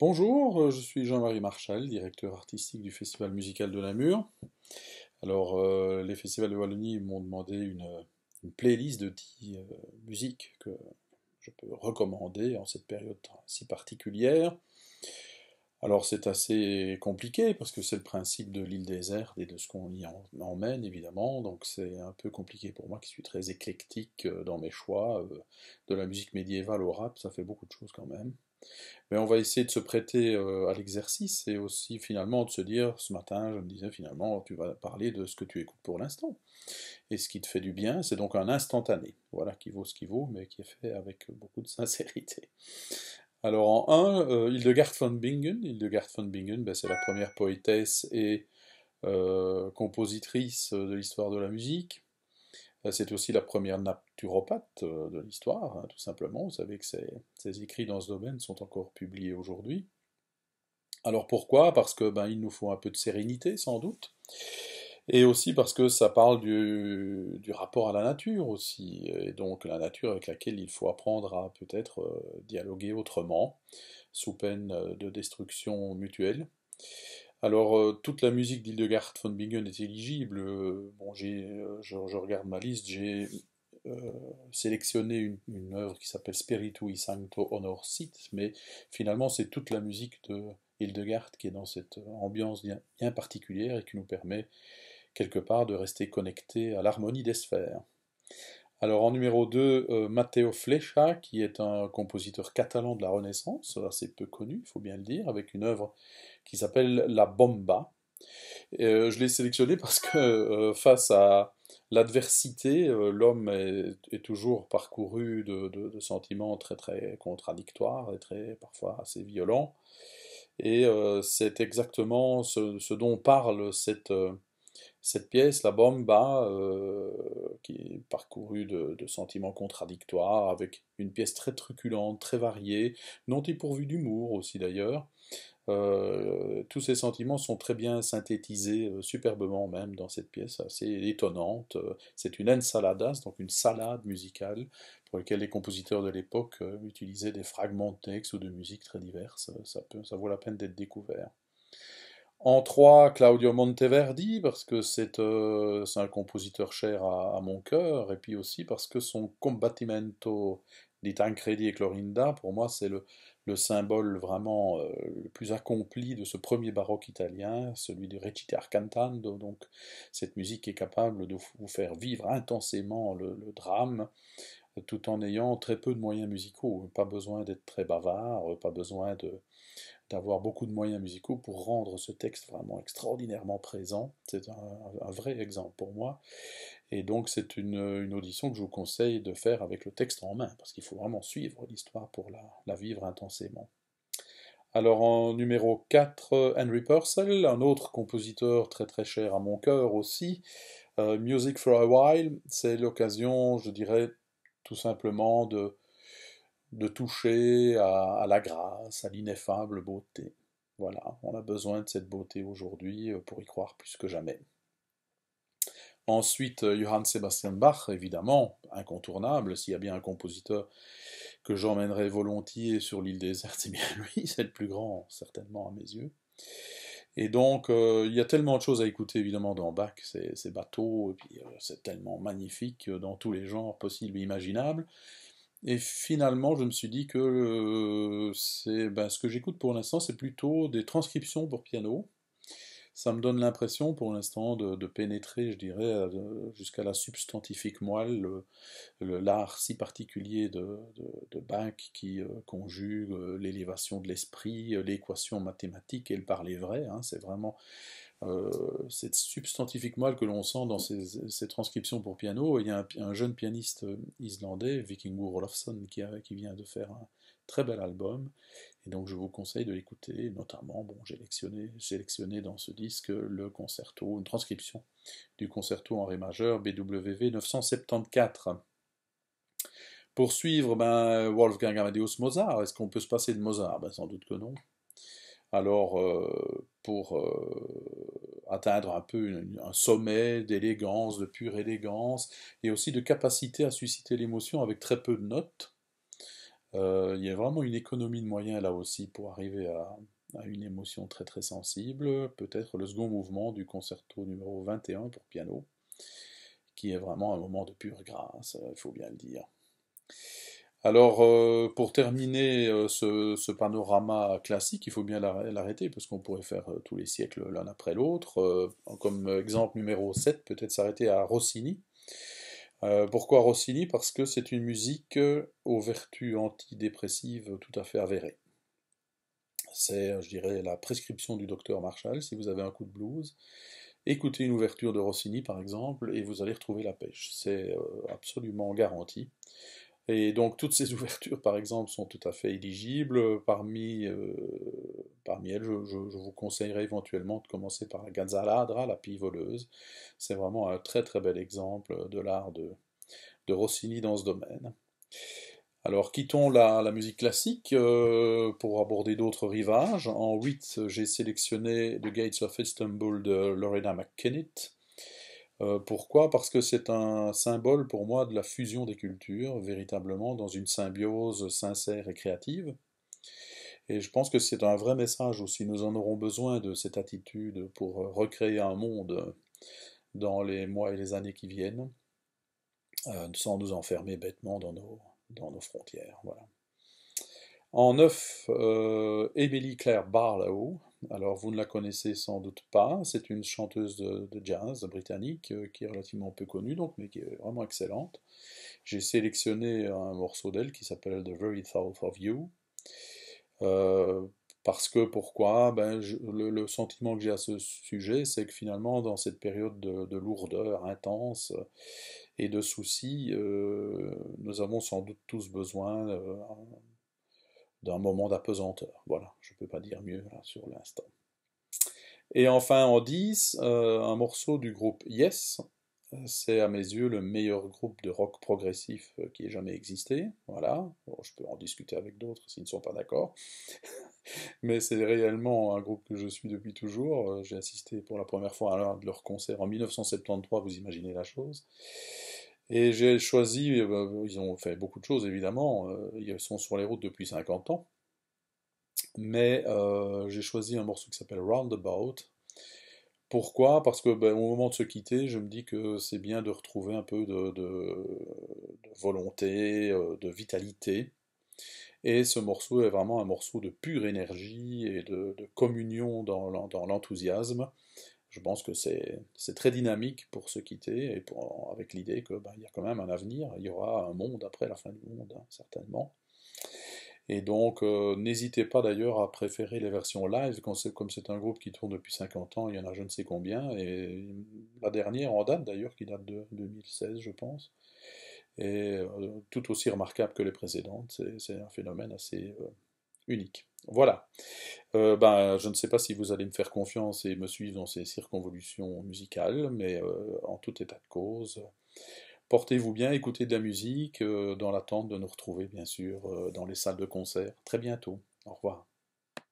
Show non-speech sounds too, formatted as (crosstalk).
Bonjour, euh, je suis Jean-Marie Marchal, directeur artistique du Festival musical de Namur. Alors, euh, les festivals de Wallonie m'ont demandé une, playlist de 10 euh, musiques que je peux recommander en cette période si particulière. Alors, c'est assez compliqué parce que c'est le principe de l'île déserte et de ce qu'on y emmène, évidemment. Donc, c'est un peu compliqué pour moi qui suis très éclectique dans mes choix. de la musique médiévale au rap, ça fait beaucoup de choses quand même. Mais on va essayer de se prêter euh, à l'exercice et aussi finalement de se dire, ce matin, je me disais finalement, tu vas parler de ce que tu écoutes pour l'instant. Et ce qui te fait du bien, c'est donc un instantané, voilà, qui vaut ce qui vaut, mais qui est fait avec beaucoup de sincérité. Alors en 1, euh, Hildegard von Bingen. Hildegard von Bingen, ben, c'est la première poétesse et euh, compositrice de l'histoire de la musique. Euh, c'est aussi la première naturopathe euh, de l'histoire, hein, tout simplement. Vous savez que ses, écrits dans ce domaine sont encore publiés aujourd'hui. Alors pourquoi Parce que ben, il nous faut un peu de sérénité, sans doute. Et aussi parce que ça parle du, rapport à la nature aussi, et donc la nature avec laquelle il faut apprendre à peut-être euh, dialoguer autrement, sous peine de destruction mutuelle. Alors, euh, toute la musique d'Hildegard von Bingen est éligible. Euh, bon, j'ai, euh, je, regarde ma liste, j'ai sélectionné une, œuvre qui s'appelle Spiritui Sancto Honor Sit, mais finalement, c'est toute la musique de Hildegard qui est dans cette ambiance bien, bien particulière et qui nous permet quelque part de rester connecté à l'harmonie des sphères. Alors en numéro 2, euh, Matteo Flecha, qui est un compositeur catalan de la Renaissance, assez peu connu, il faut bien le dire, avec une œuvre qui s'appelle La Bomba. Euh, je l'ai sélectionné parce que euh, face à l'adversité, l'homme est, toujours parcouru de, sentiments très très contradictoires et très parfois assez violents. Et c'est exactement ce, dont parle cette pièce, la bomba, qui est parcouru de, sentiments contradictoires, avec une pièce très truculente, très variée, non dépourvue d'humour aussi d'ailleurs. Euh, tous ces sentiments sont très bien synthétisés, euh, superbement même, dans cette pièce assez étonnante. C'est une ensaladas, donc une salade musicale, pour laquelle les compositeurs de l'époque euh, utilisaient des fragments de textes ou de musique très diverses. Ça, ça vaut la peine d'être découvert. En trois, Claudio Monteverdi, parce que c'est euh, un compositeur cher à, mon cœur, et puis aussi parce que son Combattimento di Tancredi et Clorinda, pour moi, c'est le, symbole vraiment euh, le plus accompli de ce premier baroque italien, celui du « Recite Cantando. Donc, cette musique est capable de vous faire vivre intensément le drame tout en ayant très peu de moyens musicaux. Pas besoin d'être très bavard, pas besoin d'avoir beaucoup de moyens musicaux pour rendre ce texte vraiment extraordinairement présent. C'est un, vrai exemple pour moi. Et donc c'est une, audition que je vous conseille de faire avec le texte en main, parce qu'il faut vraiment suivre l'histoire pour la, vivre intensément. Alors en numéro 4, Henry Purcell, un autre compositeur très très cher à mon cœur aussi. Euh, Music for a While, c'est l'occasion, je dirais, tout simplement de, de toucher à, la grâce, à l'ineffable beauté. Voilà, on a besoin de cette beauté aujourd'hui euh, pour y croire plus que jamais. Ensuite, euh, Johann Sebastian Bach, évidemment, incontournable. S'il y a bien un compositeur que j'emmènerais volontiers sur l'île déserte, (laughs) c'est bien lui, c'est le plus grand, certainement, à mes yeux. Et donc, euh, il y a tellement de choses à écouter, évidemment, dans Bach, ces, bateaux, et puis euh, c'est tellement magnifique euh, dans tous les genres possibles et imaginables. Et finalement, je me suis dit que c'est, ben, ce que j'écoute pour l'instant, c'est plutôt des transcriptions pour piano, ça me donne l'impression pour l'instant de, pénétrer, je dirais, euh, jusqu'à la substantifique moelle, l'art si particulier de, Bach qui euh, conjugue euh, l'élévation de l'esprit, l'équation mathématique et le parler vrai. Hein, c'est vraiment cette substantifique moelle que l'on sent dans ces, transcriptions pour piano. il y a un, jeune pianiste islandais, Vikingur Olofsson, qui, qui vient de faire un très bel album et donc je vous conseille de l'écouter, notamment, bon, j'ai sélectionné, dans ce disque le concerto, une transcription du concerto en Ré majeur BWV 974. Pour suivre ben, Wolfgang Amadeus Mozart, est-ce qu'on peut se passer de Mozart ben, Sans doute que non. Alors, euh, pour euh, atteindre un peu un sommet d'élégance, de pure élégance, et aussi de capacité à susciter l'émotion avec très peu de notes, euh, il y a vraiment une économie de moyens là aussi pour arriver à, une émotion très très sensible. Peut-être le second mouvement du concerto numéro 21 pour piano, qui est vraiment un moment de pure grâce, il faut bien le dire. Alors, euh, pour terminer euh, ce, panorama classique, il faut bien l'arrêter, parce qu'on pourrait faire tous les siècles l'un après l'autre. comme exemple numéro 7, peut-être s'arrêter à Rossini, euh, pourquoi Rossini Parce que c'est une musique euh, aux vertus antidépressives tout à fait avérées. C'est, euh, je dirais, la prescription du docteur Marshall. Si vous avez un coup de blues, écoutez une ouverture de Rossini, par exemple, et vous allez retrouver la pêche. C'est absolument garanti. Et donc toutes ces (laughs) ouvertures, par exemple, sont tout à fait éligibles. Parmi, euh, parmi elles, je, vous conseillerais éventuellement de commencer par la la pie voleuse. C'est vraiment un très très bel exemple de l'art de, de Rossini dans ce domaine. Alors quittons la, la musique classique euh, pour aborder d'autres rivages. En 8, j'ai sélectionné The Gates of Istanbul de Lorena McKennitt. Euh, pourquoi Parce que c'est un symbole pour moi de la fusion des cultures, véritablement dans une symbiose sincère et créative. Et je pense que c'est un vrai message aussi. Nous en aurons besoin de cette attitude pour euh, recréer un monde euh, dans les mois et les années qui viennent, sans nous enfermer bêtement dans nos, frontières. Voilà. En neuf, Émilie Claire Barlow, alors vous ne la connaissez sans doute pas, c'est une chanteuse de, jazz britannique euh, qui est relativement peu connue, donc, mais qui est vraiment excellente. J'ai sélectionné un morceau d'elle qui s'appelle The Very Thought of You. Euh, parce que pourquoi ben, le, sentiment que j'ai à ce sujet, c'est que finalement, dans cette période de, lourdeur intense euh, et de soucis, nous avons sans doute tous besoin d'un moment d'apesanteur. Voilà, je ne peux pas dire mieux sur l'instant. Et enfin en 10, euh, un morceau du groupe Yes. C'est à mes yeux le meilleur groupe de rock progressif euh, qui ait jamais existé. Voilà, je peux en discuter avec d'autres s'ils ne sont pas d'accord. (laughs) Mais c'est réellement un groupe que je suis depuis toujours. Euh, j'ai assisté pour la première fois à l'un de leurs concerts en 1973, vous imaginez la chose. Et j'ai choisi, eh ben, ils ont fait beaucoup de choses évidemment, euh, ils sont sur les routes depuis 50 ans, mais euh, j'ai choisi un morceau qui s'appelle Roundabout. Pourquoi Parce que ben, au moment de se quitter, je me dis que c'est bien de retrouver un peu de, volonté, euh, de vitalité. Et ce morceau est vraiment un morceau de pure énergie et de, communion dans l'enthousiasme je pense que c'est très dynamique pour se quitter, et avec l'idée qu'il bah, y a quand même un avenir, il y aura un monde après la fin du monde, hein, certainement. Et donc, euh, n'hésitez pas d'ailleurs à préférer les versions live, comme c'est un groupe qui tourne depuis 50 ans, il y en a je ne sais combien, et la dernière en date d'ailleurs, qui date de 2016, je pense, est euh, tout aussi remarquable que les précédentes, c'est un phénomène assez euh, unique. Voilà. Euh, ben, je ne sais pas si vous allez me faire confiance et me suivre dans ces circonvolutions musicales, mais euh, en tout état de cause, portez-vous bien, écoutez de la musique, euh, dans l'attente de nous retrouver, bien sûr, dans les salles de concert. Très bientôt. Au revoir.